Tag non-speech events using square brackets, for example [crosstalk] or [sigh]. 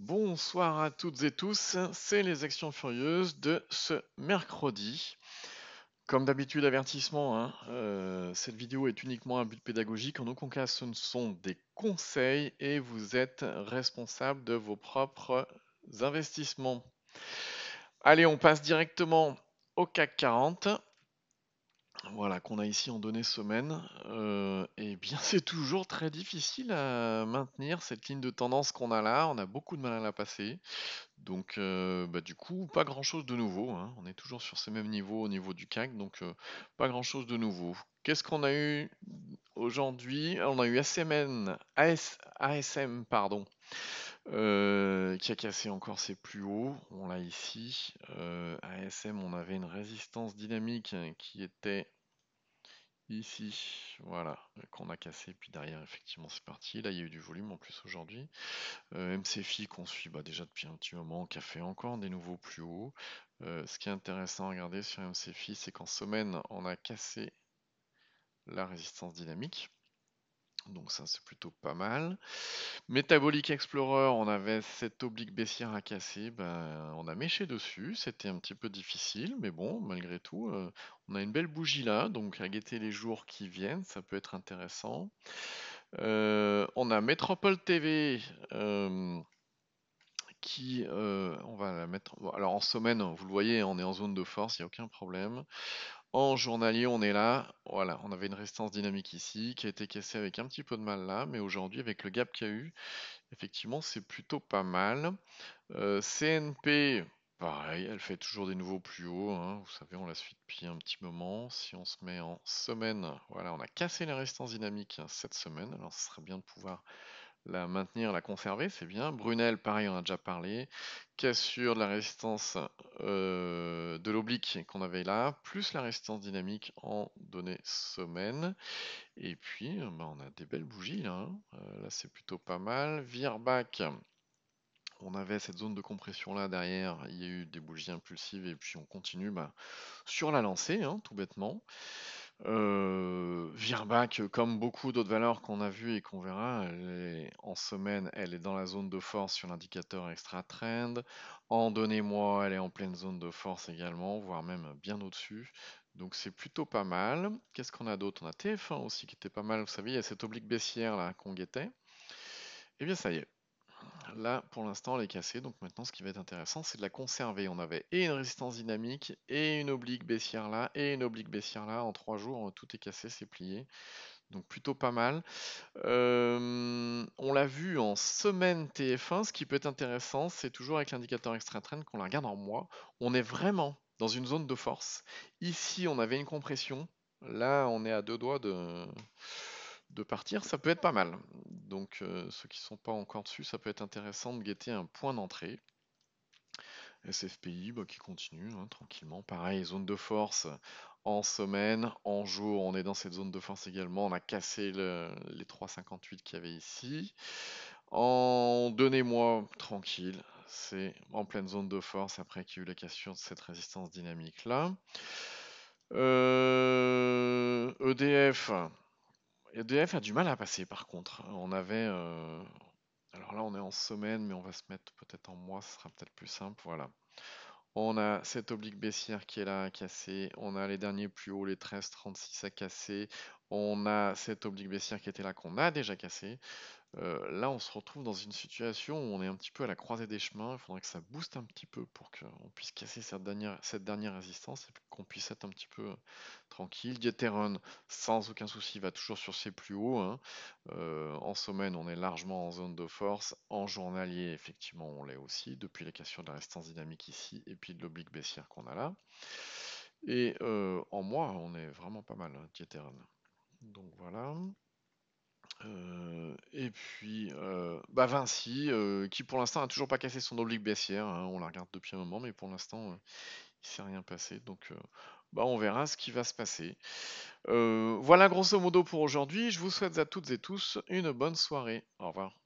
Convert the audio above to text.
Bonsoir à toutes et tous, c'est les Actions Furieuses de ce mercredi. Comme d'habitude, avertissement, hein, euh, cette vidéo est uniquement un but pédagogique, en aucun cas ce ne sont des conseils et vous êtes responsable de vos propres investissements. Allez, on passe directement au CAC 40 voilà, qu'on a ici en données semaines, et euh, eh bien [laughs] c'est toujours très difficile à maintenir cette ligne de tendance qu'on a là, on a beaucoup de mal à la passer, donc euh, bah, du coup pas grand chose de nouveau, hein. on est toujours sur ces mêmes niveaux au niveau du CAC, donc euh, pas grand chose de nouveau. Qu'est-ce qu'on a eu aujourd'hui On a eu ASM, pardon qui euh, a cassé encore ses plus hauts, on l'a ici. Euh, ASM, on avait une résistance dynamique qui était ici, voilà, qu'on a cassé, puis derrière, effectivement, c'est parti. Là, il y a eu du volume en plus aujourd'hui. Euh, MCFI, qu'on suit bah, déjà depuis un petit moment, qui a fait encore des nouveaux plus hauts. ce qui est intéressant à regarder sur MCFI, c'est qu'en semaine, on a cassé la résistance dynamique donc ça c'est plutôt pas mal. Metabolic Explorer, on avait cette oblique baissière à casser, ben, on a méché dessus, c'était un petit peu difficile, mais bon, malgré tout, euh, on a une belle bougie là, donc à guetter les jours qui viennent, ça peut être intéressant. Euh, on a Métropole TV. Euh, qui on va la mettre. Alors en semaine, vous le voyez, on est en zone de force, il n'y a aucun problème. En journalier, on est là. Voilà, on avait une résistance dynamique ici qui a été cassée avec un petit peu de mal là, mais aujourd'hui, avec le gap qu'il y a eu, effectivement, c'est plutôt pas mal. Euh, CNP, pareil, elle fait toujours des nouveaux plus hauts. Hein. Vous savez, on la suit depuis un petit moment. Si on se met en semaine, voilà, on a cassé la résistance dynamique hein, cette semaine. Alors, ce serait bien de pouvoir la maintenir, la conserver, c'est bien. Brunel, pareil, on a déjà parlé. Cassure de la résistance euh, de l'oblique qu'on avait là, plus la résistance dynamique en données semaines. Et puis, euh, bah, on a des belles bougies là. Hein. Euh, là, c'est plutôt pas mal. Virbac, on avait cette zone de compression là derrière, il y a eu des bougies impulsives et puis on continue bah, sur la lancée, hein, tout bêtement. Euh, Virbac, euh, comme beaucoup d'autres valeurs qu'on a vues et qu'on verra, en semaine, elle est dans la zone de force sur l'indicateur extra trend. En données mois, elle est en pleine zone de force également, voire même bien au-dessus. Donc c'est plutôt pas mal. Qu'est-ce qu'on a d'autre On a TF1 aussi qui était pas mal. Vous savez, il y a cette oblique baissière là qu'on guettait. Et eh bien ça y est, Là, pour l'instant, elle est cassée. Donc maintenant, ce qui va être intéressant, c'est de la conserver. On avait et une résistance dynamique, et une oblique baissière là, et une oblique baissière là. En trois jours, euh, tout est cassé, c'est plié. Donc plutôt pas mal. Euh, on l'a vu en semaine TF1. Ce qui peut être intéressant, c'est toujours avec l'indicateur extra-train qu'on la regarde en mois. On est vraiment dans une zone de force. Ici, on avait une compression. Là, on est à deux doigts de de partir, ça peut être pas mal. Donc euh, ceux qui ne sont pas encore dessus, ça peut être intéressant de guetter un point d'entrée. SFPI bah, qui continue hein, tranquillement. Pareil, zone de force en semaine, en jour, on est dans cette zone de force également. On a cassé les 3,58 qu'il y avait ici. En donnez-moi tranquille, c'est en pleine zone de force après qu'il y a eu la cassure de cette résistance dynamique là. EDF, euh, e il EDF a du mal à passer par contre. On avait. Euh, alors là, on est en semaine, mais on va se mettre peut-être en mois, ce sera peut-être plus simple. Voilà. On a cette oblique baissière qui est là à casser. On a les derniers plus hauts, les 13, 36 à casser. On a cette oblique baissière qui était là, qu'on a déjà cassée. Euh, là, on se retrouve dans une situation où on est un petit peu à la croisée des chemins. Il faudrait que ça booste un petit peu pour qu'on puisse casser cette dernière, résistance et qu'on puisse être un petit peu euh, tranquille. Dieteron, sans aucun souci, va toujours sur ses plus hauts. Hein. Euh, en semaine, on est largement en zone de force. En journalier, effectivement, on l'est aussi, depuis la cassure de la résistance dynamique ici et puis de l'oblique baissière qu'on a là. Et en mois, on est vraiment pas mal, hein, donc voilà. Euh, et puis euh, bah, Vinci, euh, qui pour l'instant n'a toujours pas cassé son oblique baissière, hein. on la regarde depuis un moment, mais pour l'instant il s'est rien passé, donc bah, on verra ce qui va se passer. voilà grosso modo pour aujourd'hui, je vous souhaite à toutes et tous une bonne soirée, au revoir.